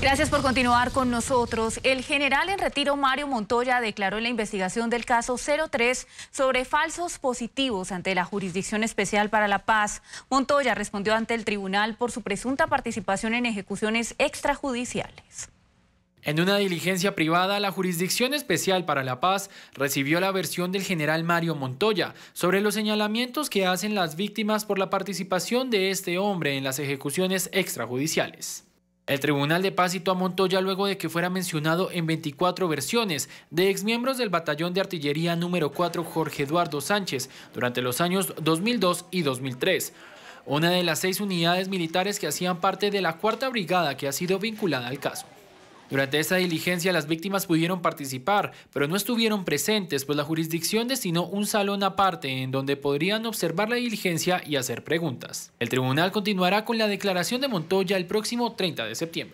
Gracias por continuar con nosotros. El general en retiro Mario Montoya declaró en la investigación del caso 03 sobre falsos positivos ante la Jurisdicción Especial para la Paz. Montoya respondió ante el tribunal por su presunta participación en ejecuciones extrajudiciales. En una diligencia privada, la Jurisdicción Especial para la Paz recibió la versión del general Mario Montoya sobre los señalamientos que hacen las víctimas por la participación de este hombre en las ejecuciones extrajudiciales. El Tribunal de Paz amontó a Montoya luego de que fuera mencionado en 24 versiones de exmiembros del Batallón de Artillería número 4 Jorge Eduardo Sánchez durante los años 2002 y 2003 una de las seis unidades militares que hacían parte de la cuarta brigada que ha sido vinculada al caso. Durante esta diligencia las víctimas pudieron participar, pero no estuvieron presentes, pues la jurisdicción destinó un salón aparte en donde podrían observar la diligencia y hacer preguntas. El tribunal continuará con la declaración de Montoya el próximo 30 de septiembre.